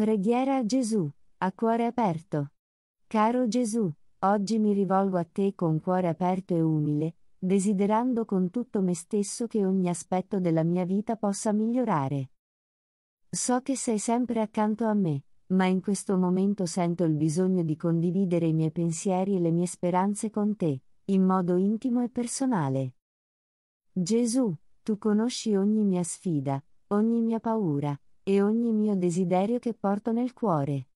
Preghiera a Gesù, a cuore aperto. Caro Gesù, oggi mi rivolgo a te con cuore aperto e umile, desiderando con tutto me stesso che ogni aspetto della mia vita possa migliorare. So che sei sempre accanto a me, ma in questo momento sento il bisogno di condividere i miei pensieri e le mie speranze con te, in modo intimo e personale. Gesù, tu conosci ogni mia sfida, ogni mia paura, e ogni mio desiderio che porto nel cuore.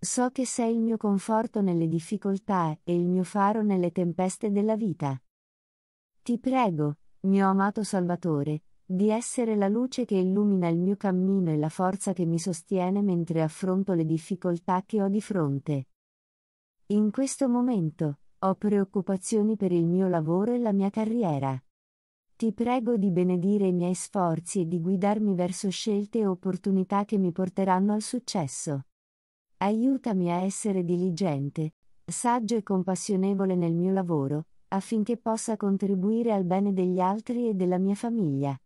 So che sei il mio conforto nelle difficoltà e il mio faro nelle tempeste della vita. Ti prego, mio amato Salvatore, di essere la luce che illumina il mio cammino e la forza che mi sostiene mentre affronto le difficoltà che ho di fronte. In questo momento, ho preoccupazioni per il mio lavoro e la mia carriera. Ti prego di benedire i miei sforzi e di guidarmi verso scelte e opportunità che mi porteranno al successo. Aiutami a essere diligente, saggio e compassionevole nel mio lavoro, affinché possa contribuire al bene degli altri e della mia famiglia.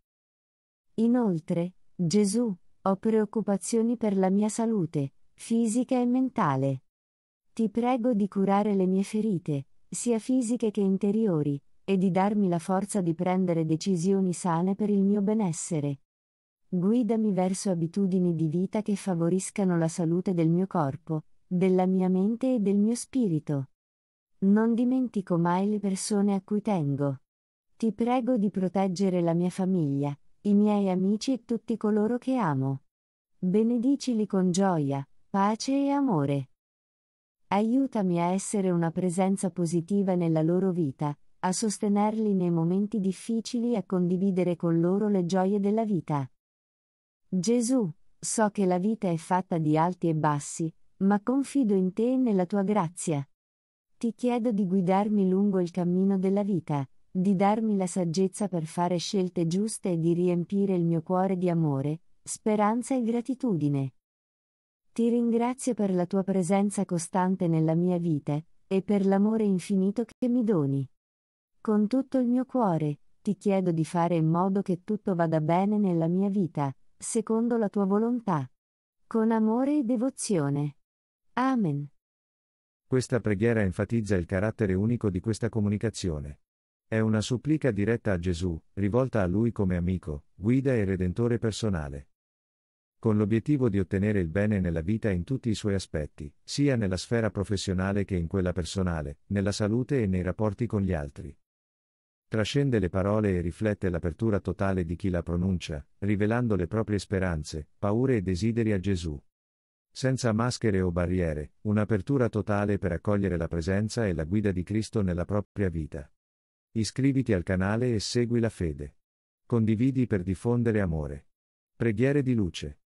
Inoltre, Gesù, ho preoccupazioni per la mia salute, fisica e mentale. Ti prego di curare le mie ferite, sia fisiche che interiori, e di darmi la forza di prendere decisioni sane per il mio benessere. Guidami verso abitudini di vita che favoriscano la salute del mio corpo, della mia mente e del mio spirito. Non dimentico mai le persone a cui tengo. Ti prego di proteggere la mia famiglia, i miei amici e tutti coloro che amo. Benedicili con gioia, pace e amore. Aiutami a essere una presenza positiva nella loro vita, a sostenerli nei momenti difficili e a condividere con loro le gioie della vita. Gesù, so che la vita è fatta di alti e bassi, ma confido in te e nella tua grazia. Ti chiedo di guidarmi lungo il cammino della vita, di darmi la saggezza per fare scelte giuste e di riempire il mio cuore di amore, speranza e gratitudine. Ti ringrazio per la tua presenza costante nella mia vita, e per l'amore infinito che mi doni. Con tutto il mio cuore, ti chiedo di fare in modo che tutto vada bene nella mia vita, secondo la tua volontà. Con amore e devozione. Amen. Questa preghiera enfatizza il carattere unico di questa comunicazione. È una supplica diretta a Gesù, rivolta a Lui come amico, guida e redentore personale. Con l'obiettivo di ottenere il bene nella vita in tutti i suoi aspetti, sia nella sfera professionale che in quella personale, nella salute e nei rapporti con gli altri. Trascende le parole e riflette l'apertura totale di chi la pronuncia, rivelando le proprie speranze, paure e desideri a Gesù. Senza maschere o barriere, un'apertura totale per accogliere la presenza e la guida di Cristo nella propria vita. Iscriviti al canale e segui la fede. Condividi per diffondere amore. Preghiere di luce.